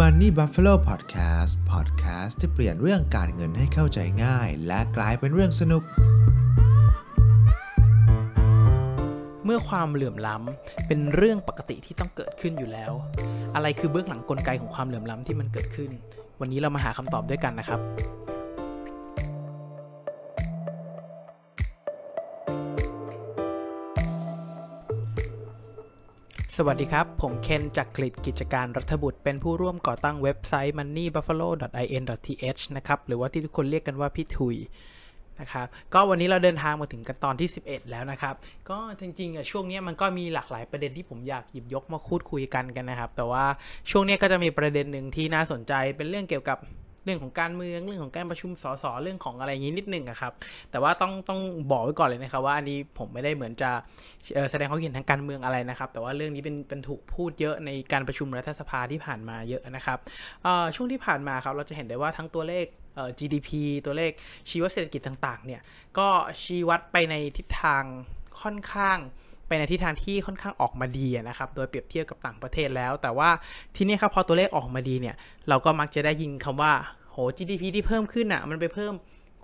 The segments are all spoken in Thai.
Money Buffalo Podcast Podcast ที่เปลี่ยนเรื่องการเงินให้เข้าใจง่าย และกลายเป็นเรื่องสนุก เมื่อความเหลื่อมล้ำเป็นเรื่องปกติที่ต้องเกิดขึ้นอยู่แล้ว อะไรคือเบื้องหลังกลไกของความเหลื่อมล้ำที่มันเกิดขึ้น วันนี้เรามาหาคำตอบด้วยกันนะครับสวัสดีครับ ผมเคนจากกลิดกิจการรัฐบุตรเป็นผู้ร่วมก่อตั้งเว็บไซต์ moneybuffalo.in.th นะครับหรือว่าที่ทุกคนเรียกกันว่าพี่ถุยนะครับก็วันนี้เราเดินทางมาถึงกันตอนที่ 11 แล้วนะครับ ก็จริงๆอ่ะช่วงนี้มันก็มีหลากหลายประเด็นที่ผมอยากหยิบยกมาคุยคุยกันกันนะครับ แต่ว่าช่วงนี้ก็จะมีประเด็นหนึ่งที่น่าสนใจเป็นเรื่องเกี่ยวกับเรื่องของการเมืองเรื่องของการประชุมสสเรื่องของอะไรอย่างนี้นิดนึงครับแต่ว่าต้องต้องบอกไว้ก่อนเลยนะครับว่าอันนี้ผมไม่ได้เหมือนจะแสดงความเห็นทางการเมืองอะไรนะครับแต่ว่าเรื่องนี้เป็นเป็นถูกพูดเยอะในการประชุมรัฐสภาที่ผ่านมาเยอะนะครับช่วงที่ผ่านมาครับเราจะเห็นได้ว่าทั้งตัวเลข GDP ตัวเลขชีวเศรษฐกิจต่างๆเนี่ยก็ชี้วัดไปในทิศทางค่อนข้างปในทิศทางที่ค่อนข้างออกมาดีนะครับ โดยเปรียบเทียบกับต่างประเทศแล้ว แต่ว่าที่นี่ครับพอตัวเลขออกมาดีเนี่ยเราก็มักจะได้ยินคำว่าโห GDP ที่เพิ่มขึ้นอ่ะมันไปเพิ่ม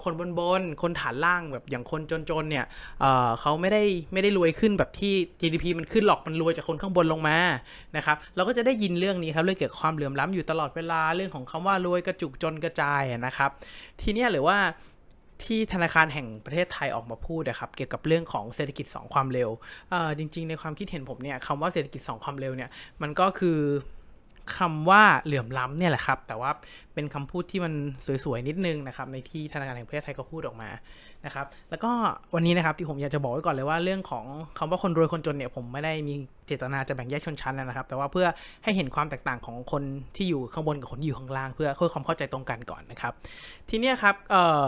คนบนบนคนฐานล่างแบบอย่างคนจนๆเนี่ยเเขาไม่ได้ไม่ได้รวยขึ้นแบบที่ GDP มันขึ้นหรอกมันรวยจากคนข้างบนลงมานะครับเราก็จะได้ยินเรื่องนี้ครับเรื่องเกี่ยวกับความเหลื่อมล้ำอยู่ตลอดเวลาเรื่องของคำว่ารวยกระจุกจนกระจายนะครับทีนี้หรือว่าที่ธนาคารแห่งประเทศไทยออกมาพูดนะครับ เกี่ยวกับเรื่องของเศรษฐกิจ 2 ความเร็วจริงๆในความคิดเห็นผมเนี่ยคำว่าเศรษฐกิจ 2 ความเร็วเนี่ยมันก็คือคำว่าเหลื่อมล้ำเนี่ยแหละครับแต่ว่าเป็นคำพูดที่มันสวยๆนิดนึงนะครับในที่ธนาคารแห่งประเทศไทยเขาพูดออกมา นะครับ แล้วก็วันนี้นะครับที่ผมอยากจะบอกไว้ก่อนเลยว่าเรื่องของคำว่าคนรวยคนจนเนี่ยผมไม่ได้มีเจตนาจะแบ่งแยกชนชั้นนะครับแต่ว่าเพื่อให้เห็นความแตกต่างของคนที่อยู่ข้างบนกับคนอยู่ข้างล่าง เพื่อเพื่อความเข้าใจตรงกันก่อนนะครับ ทีนี้ครับ เอ่อ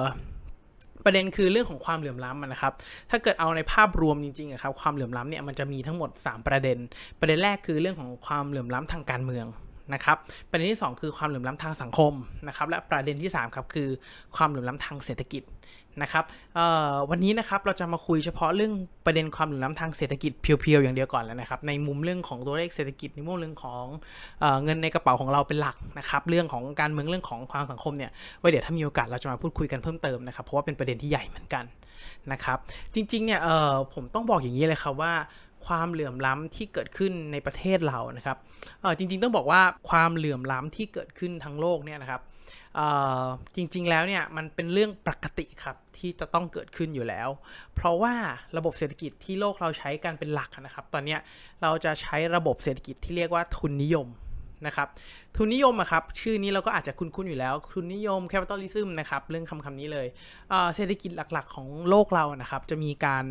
ประเด็นคือเรื่องของความเหลื่อมล้ำนะครับ ถ้าเกิดเอาในภาพรวมจริงๆครับ ความเหลื่อมล้ำเนี่ยมันจะมีทั้งหมด 3 ประเด็น ประเด็นแรกคือเรื่องของความเหลื่อมล้ำทางการเมืองนะครับ ประเด็นที่ 2 คือความเหลื่อมล้ำทางสังคมนะครับ และประเด็นที่3ครับคือ ความเหลื่อมล้ำทางเศรษฐกิจนะครับวันนี้นะครับเราจะมาคุยเฉพาะเรื่องประเด็นความเหลื่อมล้ำทางเศรษฐกิจเพียวๆอย่างเดียวก่อนแล้วนะครับ ในมุมเรื่องของตัวเลขเศรษฐกิจในมุมเรื่องของเอเงินในกระเป๋าของเราเป็นหลักนะครับ เรื่องของการเมืองเรื่องของความสังคมเนี่ยไว้เดี๋ยวถ้ามีโอกาสเราจะมาพูดคุยกันเพิ่มเติมนะครับเพราะว่าเป็นประเด็นที่ใหญ่เหมือนกันนะครับ จริงๆเนี่ยผมต้องบอกอย่างนี้เลยครับว่า ความเหลื่อมล้ำที่เกิดขึ้นในประเทศเรานะครับจริงๆต้องบอกว่าความเหลื่อมล้ำที่เกิดขึ้นทั้งโลกเนี่ยนะครับจริงๆแล้วเนี่ยมันเป็นเรื่องปกติครับที่จะต้องเกิดขึ้นอยู่แล้ว เพราะว่าระบบเศรษฐกิจที่โลกเราใช้กันเป็นหลักนะครับ ตอนนี้เราจะใช้ระบบเศรษฐกิจที่เรียกว่าทุนนิยมนะครับทุนนิยมอะครับชื่อนี้เราก็อาจจะคุ้นๆอยู่แล้ว ทุนนิยมแคปิตอลิซึมนะครับเรื่องคำคำนี้เลย เศรษฐกิจหลักๆของโลกเรานะครับจะมีการ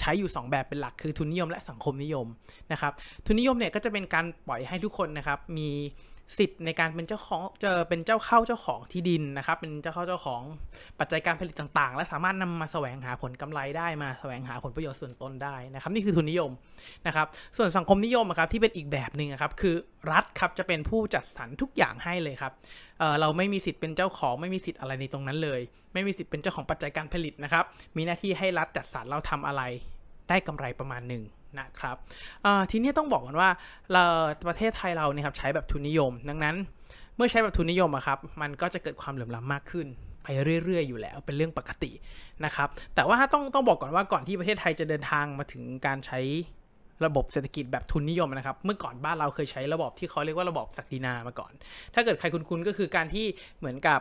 ใช้อยู่ 2 แบบเป็นหลักคือทุนนิยมและสังคมนิยมนะครับทุนนิยมเนี่ยก็จะเป็นการปล่อยให้ทุกคนนะครับมีสิทธิ์ในการเป็นเจ้าของจะเป็นเจ้าเข้าเจ้าของที่ดินนะครับเป็นเจ้าเข้าเจ้าของปัจจัยการผลิตต่างๆ และสามารถนำมาแสวงหาผลกำไรได้มาแสวงหาผลประโยชน์ส่วนตนได้นะครับ นี่คือทุนนิยมนะครับส่วนสังคมนิยมครับที่เป็นอีกแบบหนึ่งครับคือรัฐครับจะเป็นผู้จัดสรรทุกอย่างให้เลยครับเเราไม่มีสิทธิ์เป็นเจ้าของไม่มีสิทธิ์อะไรในตรงนั้นเลย ไม่มีสิทธิ์เป็นเจ้าของปัจจัยการผลิตนะครับมีหน้าที่ให้รัฐจัดสรรเราทำอะไรได้กำไรประมาณหนึ่งนะครับ ทีนี้ต้องบอกกันว่าเราประเทศไทยเราเนี่ยครับใช้แบบทุนนิยม ดังนั้นเมื่อใช้แบบทุนนิยมอะครับมันก็จะเกิดความเหลื่อมล้ำมากขึ้น ไปเรื่อยๆ อยู่แล้วเป็นเรื่องปกตินะครับแต่ว่าต้องต้องบอกก่อนว่าก่อนที่ประเทศไทยจะเดินทางมาถึงการใช้ระบบเศรษฐกิจแบบทุนนิยมนะครับ เมื่อก่อนบ้านเราเคยใช้ระบบที่เขาเรียกว่าระบบศักดินามาก่อน ถ้าเกิดใครคุ้นๆก็คือการที่เหมือนกับ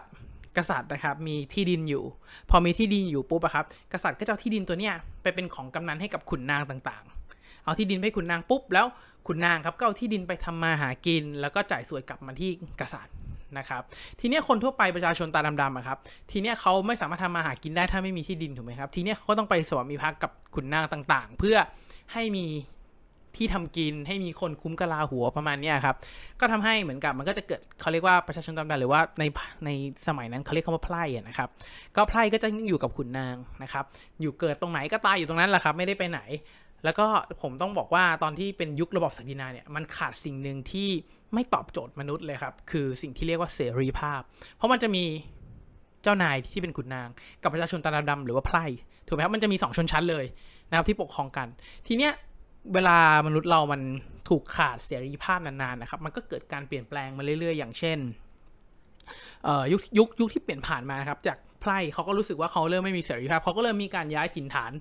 กษัตริย์นะครับ มีที่ดินอยู่ พอมีที่ดินอยู่ปุ๊บอะครับ กษัตริย์ก็จะเอาที่ดินตัวเนี้ยไปเป็นของกำนันให้กับขุนนางต่าง ๆ เอาที่ดินให้ขุนนางปุ๊บแล้วขุนนางครับก็เอาที่ดินไปทำมาหากินแล้วก็จ่ายสวยกลับมาที่กษัตริย์นะครับ ทีนี้คนทั่วไปประชาชนตาดำๆอะครับ ทีนี้เขาไม่สามารถทำมาหากินได้ถ้าไม่มีที่ดินถูกไหมครับทีนี้เขาต้องไปสวมีภักดิ์กับขุนนางต่างๆ เพื่อให้มีที่ทำกินให้มีคนคุ้มกะลาหัวประมาณนี้ครับก็ทำให้เหมือนกับมันก็จะเกิดเขาเรียกว่าประชาชนตำนดนหรือว่าในในสมัยนั้นเขาเรียกคำว่าไพร่นะครับก็ไพร่ก็จะอยู่กับขุนนางนะครับอยู่เกิดตรงไหนก็ตายอยู่ตรงนั้นแหละครับ ไม่ได้ไปไหน แล้วก็ผมต้องบอกว่าตอนที่เป็นยุคระบบสักดินาเนี่ยมันขาดสิ่งหนึ่งที่ไม่ตอบโจทย์มนุษย์เลยครับคือสิ่งที่เรียกว่าเสรีภาพเพราะมันจะมีเจ้านายที่เป็นขุนนาง กับประชาชนตาดำหรือว่าไพร่ถูกไหมครับมันจะมี 2 ชนชั้นเลยนะครับที่ปกครองกัน ทีเนี้ยเวลามนุษย์เรามันถูกขาดเสรีภาพนานๆนะครับ มันก็เกิดการเปลี่ยนแปลงมาเรื่อยๆอย่างเช่นยุคยุคยุคที่เปลี่ยนผ่านมานะครับจากไพร่เขาก็รู้สึกว่าเขาเริ่มไม่มีเสรีภาพเขาก็เริ่มมีการย้ายถิ่นฐาน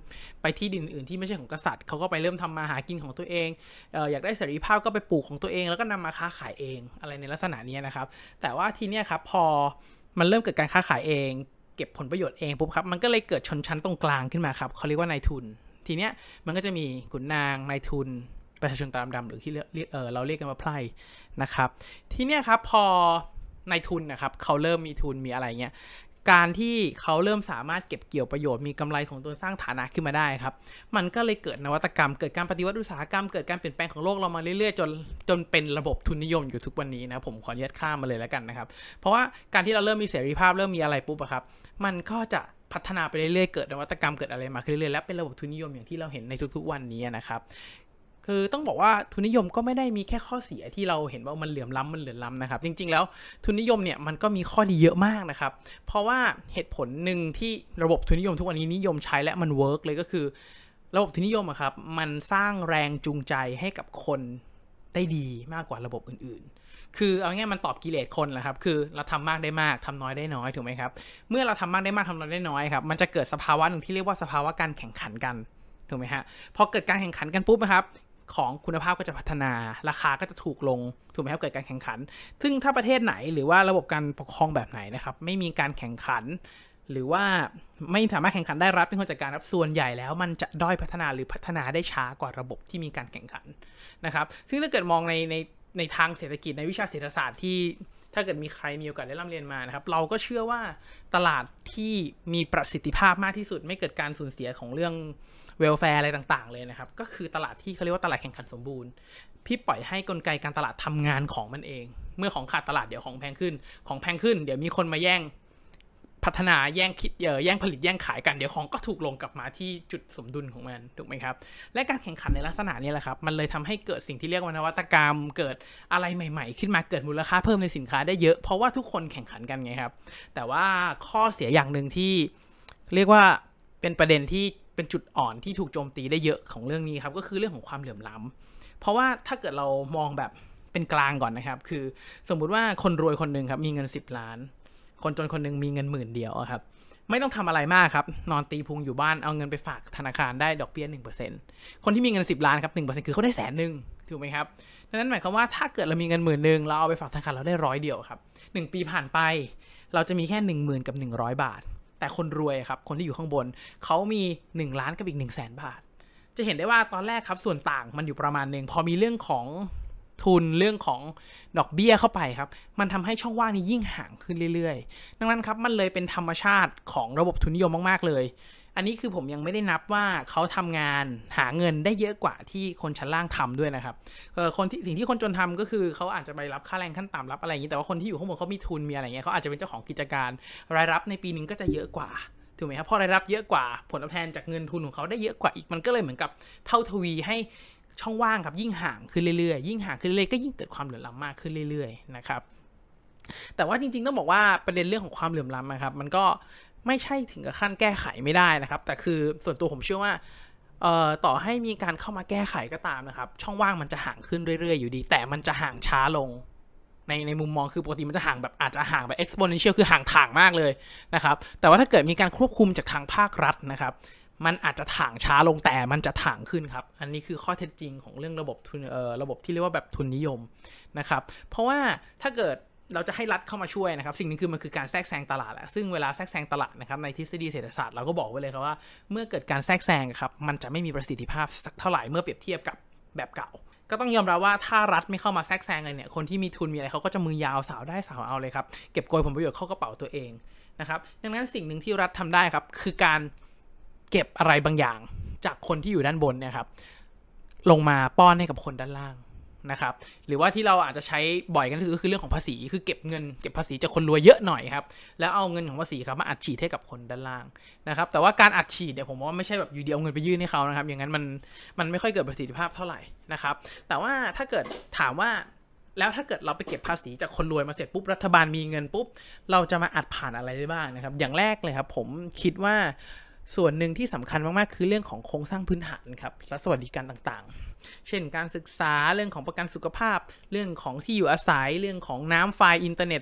ไปที่ดินอื่นที่ไม่ใช่ของกษัตริย์เขาก็ไปเริ่มทำมาหากินของตัวเองเอออยากได้เสรีภาพก็ไปปลูกของตัวเองแล้วก็นำมาค้าขายเองอะไรในลักษณะนี้นะครับ แต่ว่าทีเนี้ยครับพอมันเริ่มเกิดการค้าขายเองเก็บผลประโยชน์เองปุ๊บครับมันก็เลยเกิดชนชั้นตรงกลางขึ้นมาครับเขาเรียกว่านายทุนทีเนี้ยมันก็จะมีขุนนางนายทุน ประชาชนตามดำหรือที่เรียกเออเราเรียกกันว่าไพร่ นะครับ ทีเนี้ยครับพอนายทุนนะครับเขาเริ่มมีทุนมีอะไรเงี้ย การที่เขาเริ่มสามารถเก็บเกี่ยวประโยชน์มีกำไรของตัวสร้างฐานะขึ้นมาได้ครับ มันก็เลยเกิดนวัตกรรมเกิดการปฏิวัติอุตสาหกรรมเกิดการเปลี่ยนแปลงของโลกเรามาเรื่อยๆจนจนเป็นระบบทุนนิยมอยู่ทุกวันนี้นะผมขออนุญาตข้ามมาเลยแล้วกันนะครับ เพราะว่าการที่เราเริ่มมีเสรีภาพเริ่มมีอะไรปุ๊บอะครับมันก็จะพัฒนาไปเรื่อยๆ เกิดนวัตกรรมเกิดอะไรมาขึ้นเรื่อยๆ และเป็นระบบทุนนิยมอย่างที่เราเห็นในทุก ๆวันนี้นะครับ คือต้องบอกว่าทุนนิยมก็ไม่ได้มีแค่ข้อเสียที่เราเห็นว่ามันเหลื่อมล้ำมันเหลื่อมล้ำนะครับ จริงๆแล้วทุนนิยมเนี่ยมันก็มีข้อดีเยอะมากนะครับ เพราะว่าเหตุผลหนึ่งที่ระบบทุนนิยมทุกวันนี้นิยมใช้และมันเวิร์กเลยก็คือระบบทุนนิยมอะครับมันสร้างแรงจูงใจให้กับคนได้ดีมากกว่าระบบอื่น ๆคือเอาง่ายมันตอบ กิเลสคนแหละครับ คือเราทำมากได้มากทำน้อยได้น้อยถูกไหมครับ เมื่อเราทำมากได้มากทำน้อยได้น้อยครับ มันจะเกิดสภาวะหนึ่งที่เรียกว่าสภาวะการแข่งขันกันถูกไหมฮะ พอเกิดการแข่งขันกันปุ๊บนะครับ ของคุณภาพก็จะพัฒนา ราคาก็จะถูกลง ถูกไหมครับเกิดการแข่งขัน ซึ่งถ้าประเทศไหนหรือว่าระบบการปกครองแบบไหนนะครับ ไม่มีการแข่งขัน หรือว่าไม่สามารถแข่งขันได้รับเป็นคนจัดการรับส่วนใหญ่แล้วมันจะด้อยพัฒนาหรือพัฒนาได้ช้ากว่าระบบที่มีการแข่งขันนะครับ ซึ่งถ้าเกิดมองในในในทางเศรษฐกิจในวิชาเศรษฐศาสตร์ที่ถ้าเกิดมีใครมีโอกาสได้ร่ำเรียนมานะครับเราก็เชื่อว่าตลาดที่มีประสิทธิภาพมากที่สุดไม่เกิดการสูญเสียของเรื่องเวลแฟร์อะไรต่างๆเลยนะครับก็คือตลาดที่เขาเรียกว่าตลาดแข่งขันสมบูรณ์พี่ปล่อยให้กลไกการตลาดทำงานของมันเอง เมื่อของขาดตลาดเดี๋ยวของแพงขึ้นของแพงขึ้น เดี๋ยวมีคนมาแย่งพัฒนาแย่งคิดเยอะแย่งผลิตแย่งขายกันเดี๋ยวของก็ถูกลงกลับมาที่จุดสมดุลของมันถูกไหมครับ และการแข่งขันในลักษณะนี้แหละครับ มันเลยทำให้เกิดสิ่งที่เรียกว่านวัตกรรม เกิดอะไรใหม่ๆขึ้นมาเกิดมูลค่าเพิ่มในสินค้าได้เยอะเพราะว่าทุกคนแข่งขันกันไงครับแต่ว่าข้อเสียอย่างหนึ่งที่เรียกว่าเป็นประเด็นที่เป็นจุดอ่อนที่ถูกโจมตีได้เยอะของเรื่องนี้ครับก็คือเรื่องของความเหลื่อมล้ำ เพราะว่าถ้าเกิดเรามองแบบเป็นกลางก่อนนะครับ คือสมมุติว่าคนรวยคนหนึ่งครับมีเงิน 10 ล้านคนจนคนนึงมีเงินหมื่นเดียวครับ ไม่ต้องทำอะไรมากครับ นอนตีพุงอยู่บ้านเอาเงินไปฝากธนาคารได้ดอกเบี้ยหนึ่งเปอร์เซ็นคนที่มีเงินสิบล้านครับหนึ่งเปอร์เซ็นคือเขาได้แสนหนึ่งถูกไหมครับดังนั้นหมายความว่าถ้าเกิดเรามีเงินหมื่นหนึ่งเราเอาไปฝากธนาคารเราได้ร้อยเดียวครับหนึ่งปีผ่านไป เราจะมีแค่หนึ่งหมื่นกับหนึ่งร้อยบาท แต่คนรวยครับ คนที่อยู่ข้างบนเขามีหนึ่งล้านกับอีกหนึ่งแสนบาท จะเห็นได้ว่าตอนแรกครับส่วนต่างมันอยู่ประมาณหนึ่งพอมีเรื่องของทุนเรื่องของดอกเบี้ยเข้าไปครับ มันทำให้ช่องว่างนี้ยิ่งห่างขึ้นเรื่อยๆ ดังนั้นครับมันเลยเป็นธรรมชาติของระบบทุนนิยมมากๆเลย อันนี้คือผมยังไม่ได้นับว่าเขาทำงานหาเงินได้เยอะกว่าที่คนชั้นล่างทำด้วยนะครับคนที่สิ่งที่คนจนทำก็คือเขาอาจจะไปรับค่าแรงขั้นต่ำรับอะไรอย่างนี้แต่ว่าคนที่อยู่ข้างบนเขามีทุนมีอะไรเงี้ยเขาอาจจะเป็นเจ้าของกิจการรายรับในปีนึงก็จะเยอะกว่าถูกไหมครับพอรายรับเยอะกว่า ผลตอบแทนจากเงินทุนของเขาได้เยอะกว่าอีก มันก็เลยเหมือนกับเท่าทวีให้ช่องว่างครับยิ่งห่างขึ้นเรื่อยๆ ยิ่งห่างขึ้นเรื่อยๆ ก็ยิ่งเกิดความเหลื่อมล้ำมากขึ้นเรื่อยๆนะครับ แต่ว่าจริงๆต้องบอกว่าประเด็นเรื่องของความเหลื่อมล้ำนะครับ มันก็ไม่ใช่ถึงกับขั้นแก้ไขไม่ได้นะครับ แต่คือส่วนตัวผมเชื่อว่าต่อให้มีการเข้ามาแก้ไขก็ตามนะครับ ช่องว่างมันจะห่างขึ้นเรื่อยๆอยู่ดี แต่มันจะห่างช้าลงในในมุมมองคือปกติมันจะห่างแบบอาจจะห่างแบบ exponential คือห่างถ่างมากเลยนะครับ แต่ว่าถ้าเกิดมีการควบคุมจากทางภาครัฐนะครับมันอาจจะถ่างช้าลงแต่มันจะถ่างขึ้นครับ อันนี้คือข้อเท็จจริงของเรื่องระบบทุนเอ่อระบบที่เรียกว่าแบบทุนนิยมนะครับ เพราะว่าถ้าเกิดเราจะให้รัฐเข้ามาช่วยนะครับ สิ่งนึงคือมันคือการแทรกแซงตลาดแหละซึ่งเวลาแทรกแซงตลาดนะครับในทฤษฎีเศรษฐศาสตร์เราก็บอกไว้เลยครับว่า เมื่อเกิดการแทรกแซงครับมันจะไม่มีประสิทธิภาพสักเท่าไหร่เมื่อเปรียบเทียบกับแบบเก่า ก็ต้องยอมรับว่าถ้ารัฐไม่เข้ามาแทรกแซงเลยเนี่ยคนที่มีทุนมีอะไรเขาก็จะมือยาวสาวได้สาวเอาเลยครับเก็บโกยผลประโยชน์เข้ากระเป๋าตัวเองนะครับดังนั้นสิ่งหนึ่งที่รัฐทำได้ครับคือการเก็บอะไรบางอย่างจากคนที่อยู่ด้านบนเนี่ยครับลงมาป้อนให้กับคนด้านล่างนะครับหรือว่าที่เราอาจจะใช้บ่อยกันที่สุดก็คือเรื่องของภาษี คือเก็บเงินเก็บภาษีจากคนรวยเยอะหน่อยครับแล้วเอาเงินของภาษีครับมาอัดฉีดให้กับคนด้านล่างนะครับแต่ว่าการอัดฉีดเนี่ยผมว่าไม่ใช่แบบอยู่เดียวเงินไปยื่นให้เขานะครับอย่างนั้นมันมันไม่ค่อยเกิดประสิทธิภาพเท่าไหร่นะครับ แต่ว่าถ้าเกิดถามว่าแล้วถ้าเกิดเราไปเก็บภาษีจากคนรวยมาเสร็จปุ๊บรัฐบาลมีเงินปุ๊บ เราจะมาอัดผ่านอะไรได้บ้างนะครับ อย่างแรกเลยครับ ผมคิดว่าส่วนหนึ่งที่สำคัญมากๆ คือเรื่องของโครงสร้างพื้นฐานครับและสวัสดิการต่างๆ เช่น การศึกษา เรื่องของประกันสุขภาพ เรื่องของที่อยู่อาศัย เรื่องของน้ำไฟอินเทอร์เน็ต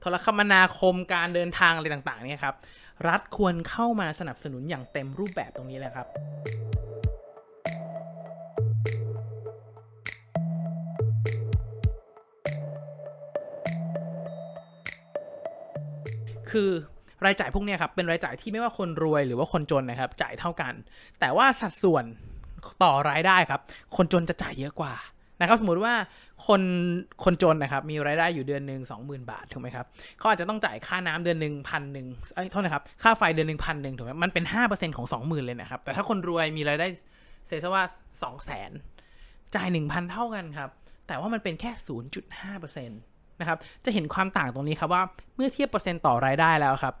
โทรคมนาคม การเดินทางอะไรต่างๆ เนี่ยครับ รัฐควรเข้ามาสนับสนุนอย่างเต็มรูปแบบตรงนี้เลยครับ คือรายจ่ายพวกนี้ครับเป็นรายจ่ายที่ไม่ว่าคนรวยหรือว่าคนจนนะครับจ่ายเท่ากันแต่ว่าสัดส่วนต่อรายได้ครับ คนจนจะจ่ายเยอะกว่านะครับสมมติว่าคนคนจนนะครับ มีรายได้อยู่เดือนหนึ่งสองหมื่นบาทถูกไหมครับเขาอาจจะต้องจ่ายค่าน้ำเดือนหนึ่งพันหนึ่งไอ้โทษนะครับค่าไฟ เดือนหนึ่งพันหนึ่งถูกไหมมันเป็นห้าเปอร์เซ็นของสองหมื่นเลยนะครับแต่ถ้าคนรวยมีรายได้เซซว่าสองแสนจ่ายหนึ่งพันเท่ากันครับแต่ว่ามันเป็นแค่ศูนย์จุดห้าเปอร์เซ็นต์นะครับจะเห็นความต่างตรงนี้ครับว่าเมื่อเทียบเปอร์เซ็นต์ต่อรายได้แล้วครับ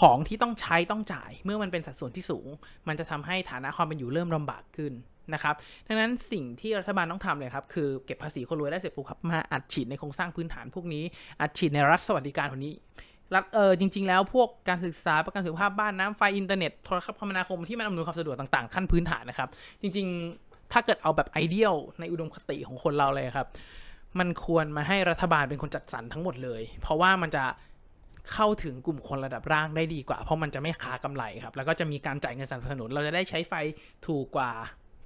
ของที่ต้องใช้ต้องจ่ายเมื่อมันเป็นสัดส่วนที่สูง มันจะทำให้ฐานะความเป็นอยู่เริ่มลาบากขึ้นนะครับ ดังนั้นสิ่งที่รัฐบาลต้องทำเลยครับคือเก็บภาษีคนรวยได้เสร็จปุ๊บครับมาอัดฉีดในโครงสร้างพื้นฐานพวกนี้อัดฉีดในรัฐสวัสดิการควนี้รัฐเออจริง ๆแล้วพวกการศึกษาประกันสุขภาพบ้านน้ำไฟอินเทอร์เน็ตโทรคมนาคมที่มันอำนวยความสะดวกต่างๆ ขั้นพื้นฐานนะครับ จริง ๆ ถ้าเกิดเอาแบบไอเดียล ในอุดมคติของคนเราเลยครับมันควรมาให้รัฐบาลเป็นคนจัดสรรทั้งหมดเลย เพราะว่ามันจะเข้าถึงกลุ่มคนระดับร่างได้ดีกว่า เพราะมันจะไม่ค้ากำไรครับ แล้วก็จะมีการจ่ายเงินสนับสนุน เราจะได้ใช้ไฟถูกกว่า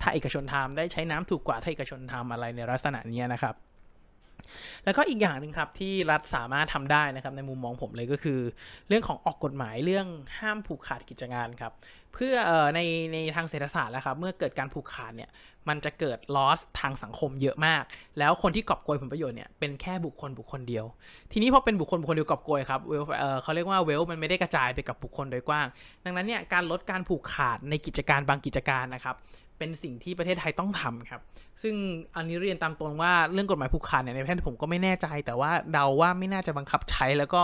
ถ้าเอกชนทำได้ใช้น้ำถูกกว่าถ้าเอกชนทำอะไรในลักษณะนี้นะครับแล้วก็อีกอย่างหนึ่งครับที่รัฐสามารถทำได้นะครับในมุมมองผมเลยก็คือ เรื่องของออกกฎหมายเรื่องห้ามผูกขาดกิจการครับเพื่ออในในทางเศรษฐศาสตร์แล้วครับ เมื่อเกิดการผูกขาดเนี่ยมันจะเกิด l o ส s ทางสังคมเยอะมาก แล้วคนที่กอบโกยผลประโยชน์เนี่ยเป็นแค่บุคคลบุคคลเดียว ทีนี้พอเป็นบุคคลบุคคลเดียวกอบโกยครับเวลเขาเรียกว่าเวลมันไม่ได้กระจายไปกับบุคคลโดยกว้าง ดังนั้นเนี่ยการลดการผูกขาดในกิจการบางกิจการนะครับเป็นสิ่งที่ประเทศไทยต้องทำครับ ซึ่งอันนี้เรียนตามตรงว่าเรื่องกฎหมายผูกขาดเนี่ย ในแพทย์ผมก็ไม่แน่ใจ แต่ว่าเดาว่าไม่น่าจะบังคับใช้ แล้วก็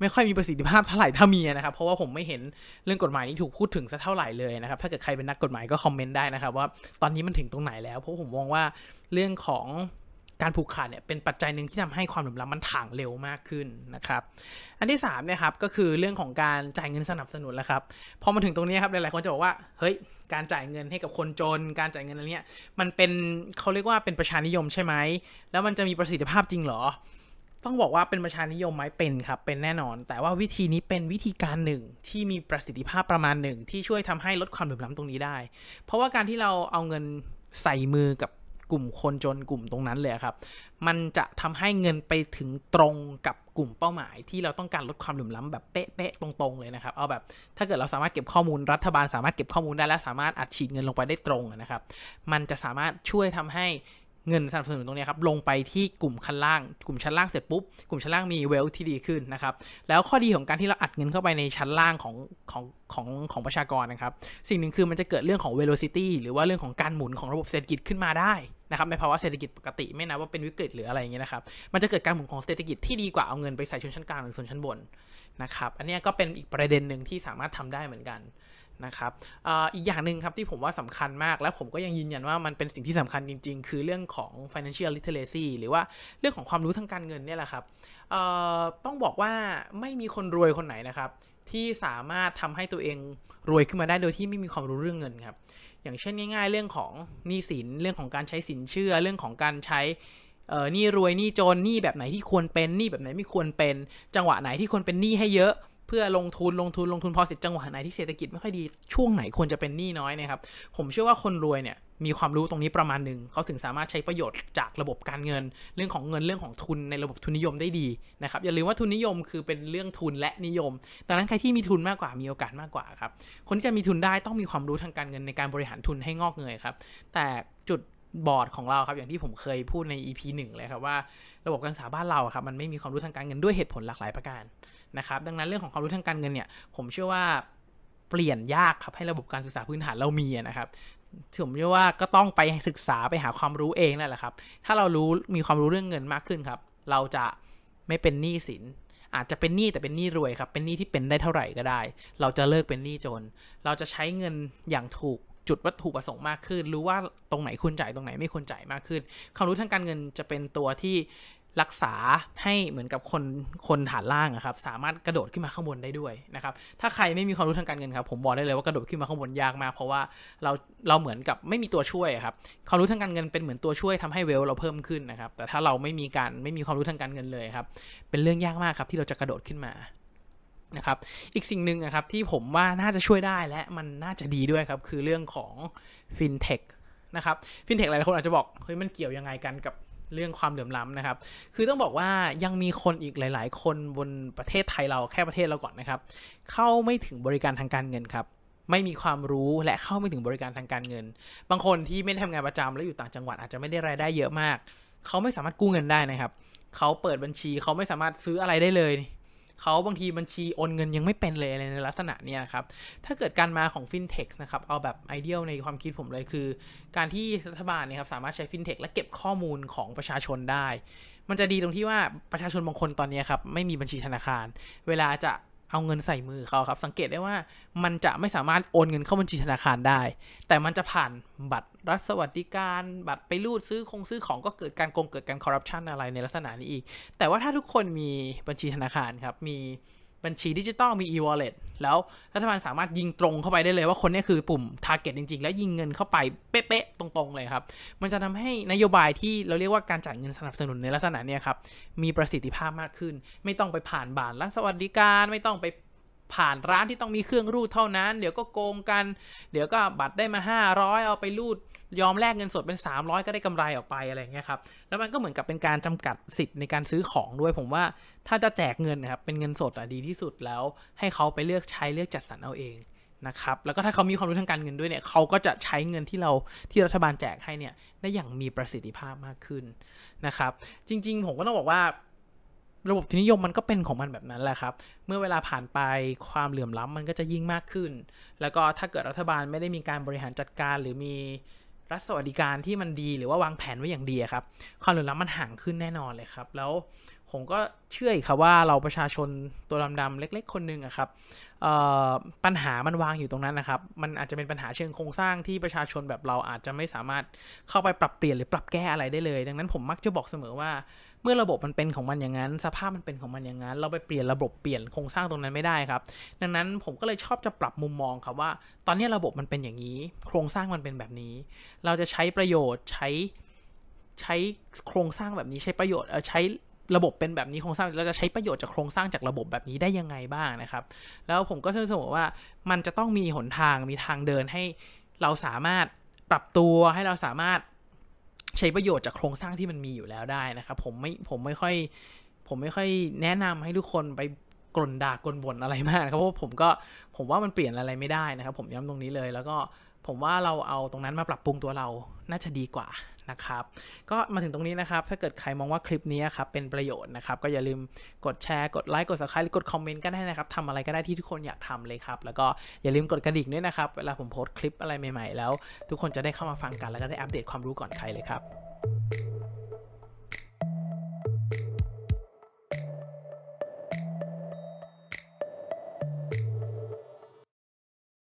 ไม่ค่อยมีประสิทธิภาพเท่าไหร่ถ้ามีนะครับเพราะว่าผมไม่เห็นเรื่องกฎหมายนี้ถูกพูดถึงสักเท่าไหร่เลยนะครับ ถ้าเกิดใครเป็นนักกฎหมายก็คอมเมนต์ได้นะครับ ว่าตอนนี้มันถึงตรงไหนแล้วเพราะผมมองว่าเรื่องของการผูกขาดเนี่ยเป็นปัจจัยหนึ่งที่ทำให้ความเหลื่อมล้ำมันถ่างเร็วมากขึ้นนะครับ อันที่3เนี่ยครับก็คือเรื่องของการจ่ายเงินสนับสนุนแล้วครับพอมาถึงตรงนี้ครับหลายๆคนจะบอกว่าเฮ้ยการจ่ายเงินให้กับคนจน การจ่ายเงินอะไรเนี้ยมันเป็นเขาเรียกว่าเป็นประชานิยมใช่ไหมแล้วมันจะมีประสิทธิภาพจริงหรอ ต้องบอกว่าเป็นประชานิยมไหมเป็นครับ เป็นแน่นอน แต่ว่าวิธีนี้เป็นวิธีการหนึ่งที่มีประสิทธิภาพประมาณหนึ่งที่ช่วยทำให้ลดความเหลื่อมล้ำตรงนี้ได้ เพราะว่าการที่เราเอาเงินใส่มือกับกลุ่มคนจนกลุ่มตรงนั้นเลยครับ มันจะทำให้เงินไปถึงตรงกับกลุ่มเป้าหมาย ที่เราต้องการลดความเหลื่อมล้าแบบเป๊ะๆตรงๆเลยนะครับ เอาแบบถ้าเกิดเราสามารถเก็บข้อมูลรัฐบาล สามารถเก็บข้อมูลได้และสามารถอัดฉีดเงินลงไปได้ตรงนะครับ มันจะสามารถช่วยทำให้เงินสนับสนุนตรงนี้ครับลงไปที่กลุ่มขั้นล่างกลุ่มชั้นล่างเสร็จปุ๊บกลุ่มชั้นล่างมีเวลที่ดีขึ้นนะครับ แล้วข้อดีของการที่เราอัดเงินเข้าไปในชั้นล่าง ของของของของประชากรนะครับ สิ่งหนึ่งคือมันจะเกิดเรื่องของ velocity หรือว่าเรื่องของการหมุนของระบบเศรษฐกิจขึ้นมาได้นะครับในภาวะเศรษฐกิจปกติไม่นับว่าเป็นวิกฤตหรืออะไรอย่างเงี้ยนะครับ มันจะเกิดการหมุนของเศรษฐกิจที่ดีกว่าเอาเงินไปใส่ชนชั้นกลางหรือชนชั้นบนนะครับ อันนี้ก็เป็นอีกประเด็นหนึ่งที่สามารถทำได้เหมือนกันนะครับออีกอย่างหนึ่งครับที่ผมว่าสำคัญมากและผมก็ยังยืนยันว่ามันเป็นสิ่งที่สำคัญจริง ๆ คือเรื่องของ financial literacy หรือว่าเรื่องของความรู้ทางการเงินเนี่ยแหละครับต้องบอกว่าไม่มีคนรวยคนไหนนะครับ ที่สามารถทำให้ตัวเองรวยขึ้นมาได้โดยที่ไม่มีความรู้เรื่องเงินครับอย่างเช่นง่ายๆ เรื่องของหนี้สินเรื่องของการใช้สินเชื่อเรื่องของการใช้เออหนี้รวยหนี้จนหนี้แบบไหนที่ควรเป็นหนี้แบบไหนไม่ควรเป็น จังหวะไหนที่ควรเป็นหนี้ให้เยอะ เพื่อลงทุนลงทุนลงทุนพอเสร็จจังหวะไหนที่เศรษฐกิจไม่ค่อยดีช่วงไหนควรจะเป็นหนี้น้อยนะครับ ผมเชื่อว่าคนรวยเนี่ยมีความรู้ตรงนี้ประมาณหนึ่งเขาถึงสามารถใช้ประโยชน์จากระบบการเงิน เรื่องของเงินเรื่องของทุนในระบบทุนนิยมได้ดีนะครับอย่าลืมว่าทุนนิยมคือเป็นเรื่องทุนและนิยมดังนั้นใครที่มีทุนมากกว่ามีโอกาสมากกว่าครับคนที่จะมีทุนได้ต้องมีความรู้ทางการเงินในการบริหารทุนให้งอกเงยครับแต่จุดบอร์ดของเราครับอย่างที่ผมเคยพูดใน EP 1เลยครับว่า ระบบการศึกษาบ้านเราครับ มันไม่มีความรู้ทางการเงินด้วยเหตุผลหลากหลายประการนะครับ ดังนั้นเรื่องของความรู้ทางการเงินเนี่ย ผมเชื่อว่าเปลี่ยนยากครับให้ระบบการศึกษาพื้นฐานเรามีนะครับถือว่าก็ต้องไปศึกษาไปหาความรู้เองนั่นแหละครับถ้าเรารู้มีความรู้เรื่องเงินมากขึ้นครับ เราจะไม่เป็นหนี้สิน อาจจะเป็นหนี้แต่เป็นหนี้รวยครับเป็นหนี้ที่เป็นได้เท่าไหร่ก็ได้ เราจะเลิกเป็นหนี้จนเราจะใช้เงินอย่างถูกจุดวัตถุประสงค์มากขึ้น รู้ว่าตรงไหนควรจ่ายตรงไหนไม่ควรจ่ายมากขึ้น ความรู้ทางการเงินจะเป็นตัวที่รักษาให้เหมือนกับคนคนฐานล่างครับ สามารถกระโดดขึ้นมาข้างบนได้ด้วยนะครับถ้าใครไม่มีความรู้ทางการเงินครับผมบอกได้เลยว่ากระโดดขึ้นมาข้างบนยากมาก เพราะว่าเราเราเหมือนกับไม่มีตัวช่วยครับความรู้ทางการเงินเป็นเหมือนตัวช่วยทำให้เวลเราเพิ่มขึ้นนะครับแต่ถ้าเราไม่มีการไม่มีความรู้ทางการเงินเลยครับเป็นเรื่องยากมากครับที่เราจะกระโดดขึ้นมานะครับ อีกสิ่งหนึ่งนะครับที่ผมว่าน่าจะช่วยได้และมันน่าจะดีด้วยครับคือเรื่องของฟินเทคนะครับฟินเทคหลายคนอาจจะบอกเฮ้ยมันเกี่ยวยังไงกันกับเรื่องความเหลื่อมล้ำนะครับ คือต้องบอกว่ายังมีคนอีกหลาย ๆ คนบนประเทศไทยเราแค่ประเทศเราก่อนนะครับ เข้าไม่ถึงบริการทางการเงินครับ ไม่มีความรู้และเข้าไม่ถึงบริการทางการเงิน บางคนที่ไม่ได้ทำงานประจำแล้วอยู่ต่างจังหวัด อาจจะไม่ได้รายได้เยอะมาก เขาไม่สามารถกู้เงินได้นะครับ เขาเปิดบัญชีเขาไม่สามารถซื้ออะไรได้เลยเขาบางทีบัญชีโอนเงินยังไม่เป็นเลยอะไรในลักษณะเนี้ยครับถ้าเกิดการมาของฟินเทคนะครับเอาแบบไอเดียลในความคิดผมเลยคือ การที่รัฐบาลเนี่ยครับสามารถใช้ฟินเทคและเก็บข้อมูลของประชาชนได้ มันจะดีตรงที่ว่าประชาชนบางคนตอนนี้ครับไม่มีบัญชีธนาคาร เวลาจะเอาเงินใส่มือเขาครับ สังเกตได้ว่ามันจะไม่สามารถโอนเงินเข้าบัญชีธนาคารได้ แต่มันจะผ่านบัตรรัฐสวัสดิการ บัตรไปรูดซื้อคงซื้อของก็เกิดการโกงเกิดการคอร์รัปชันอะไรในลักษณะนี้อีก แต่ว่าถ้าทุกคนมีบัญชีธนาคารครับมีบัญชีดิจิตอลมี e-wallet แล้วรัฐบาลสามารถยิงตรงเข้าไปได้เลยว่าคนนี้คือปุ่ม target จริง ๆ แล้วยิงเงินเข้าไปเป๊ะ ๆ ตรงๆเลยครับ มันจะทำให้นโยบายที่เราเรียกว่าการจ่ายเงินสนับสนุนในลักษณะนี้ครับ มีประสิทธิภาพมากขึ้น ไม่ต้องไปผ่านบานรัฐสวัสดิการไม่ต้องไปผ่านร้านที่ต้องมีเครื่องรูดเท่านั้นเดี๋ยวก็โกงกัน เดี๋ยวก็บัตรได้มา 500 เอาไปรูด ยอมแลกเงินสดเป็น 300 ก็ได้กำไรออกไปอะไรเงี้ยครับแล้วมันก็เหมือนกับเป็นการจำกัดสิทธิ์ในการซื้อของด้วย ผมว่าถ้าจะแจกเงินนะครับเป็นเงินสดอ่ะดีที่สุดแล้ว ให้เขาไปเลือกใช้เลือกจัดสรรเอาเองนะครับแล้วก็ถ้าเขามีความรู้ทางการเงินด้วยเนี่ยเขาก็จะใช้เงินที่เราที่รัฐบาลแจกให้เนี่ยได้อย่างมีประสิทธิภาพมากขึ้นนะครับจริง ๆ ผมก็ต้องบอกว่าระบบทีนนิยมมันก็เป็นของมันแบบนั้นแหละครับ เมื่อเวลาผ่านไปความเหลื่อมล้ำมันก็จะยิ่งมากขึ้น แล้วก็ถ้าเกิดรัฐบาลไม่ได้มีการบริหารจัดการ หรือมีรัฐสวัสดิการที่มันดีหรือว่าวางแผนไว้อย่างดีครับ ความเหลื่อมล้ำมันห่างขึ้นแน่นอนเลยครับ แล้วผมก็เชื่ออีกครับว่าเราประชาชนตัวดำๆ เล็ก ๆ คนหนึ่งอะครับปัญหามันวางอยู่ตรงนั้นนะครับ มันอาจจะเป็นปัญหาเชิงโครงสร้างที่ประชาชนแบบเราอาจจะไม่สามารถเข้าไปปรับเปลี่ยนหรือปรับแก้อะไรได้เลย ดังนั้นผมมักจะบอกเสมอว่า เมื่อระบบมันเป็นของมันอย่างนั้น สภาพมันเป็นของมันอย่างนั้น เราไปเปลี่ยนระบบเปลี่ยนโครงสร้างตรงนั้นไม่ได้ครับ ดังนั้นผมก็เลยชอบจะปรับมุมมองครับว่า ตอนนี้ระบบมันเป็นอย่างนี้ โครงสร้างมันเป็นแบบนี้ เราจะใช้ประโยชน์ใช้ใช้โครงสร้างแบบนี้ใช้ประโยชน์ใช้ระบบเป็นแบบนี้โครงสร้างเราจะใช้ประโยชน์จากโครงสร้างจากระบบแบบนี้ได้ยังไงบ้างนะครับ แล้วผมก็เชื่อสมอว่ามันจะต้องมีหนทางมีทางเดินให้เราสามารถปรับตัวให้เราสามารถใช้ประโยชน์จากโครงสร้างที่มันมีอยู่แล้วได้นะครับผมไม่ผมไม่ค่อย ผมไม่ค่อยแนะนำให้ทุกคนไปกลนด่ากลบ่นอะไรมากครับเพราะผมก็ผมว่ามันเปลี่ยนอะไรไม่ได้นะครับ ผมย้ำตรงนี้เลย แล้วก็ผมว่าเราเอาตรงนั้นมาปรับปรุงตัวเราน่าจะดีกว่านะครับก็มาถึงตรงนี้นะครับ ถ้าเกิดใครมองว่าคลิปนี้ครับเป็นประโยชน์นะครับ ก็อย่าลืมกดแชร์ กดไลค์ กด subscribe หรือกดคอมเมนต์ก็ได้นะครับ ทำอะไรก็ได้ที่ทุกคนอยากทำเลยครับ แล้วก็อย่าลืมกดกระดิ่งด้วยนะครับ เวลาผมโพสต์คลิปอะไรใหม่ๆ แล้ว ทุกคนจะได้เข้ามาฟังกันแล้วก็ได้อัปเดตความรู้ก่อนใครเลยครับ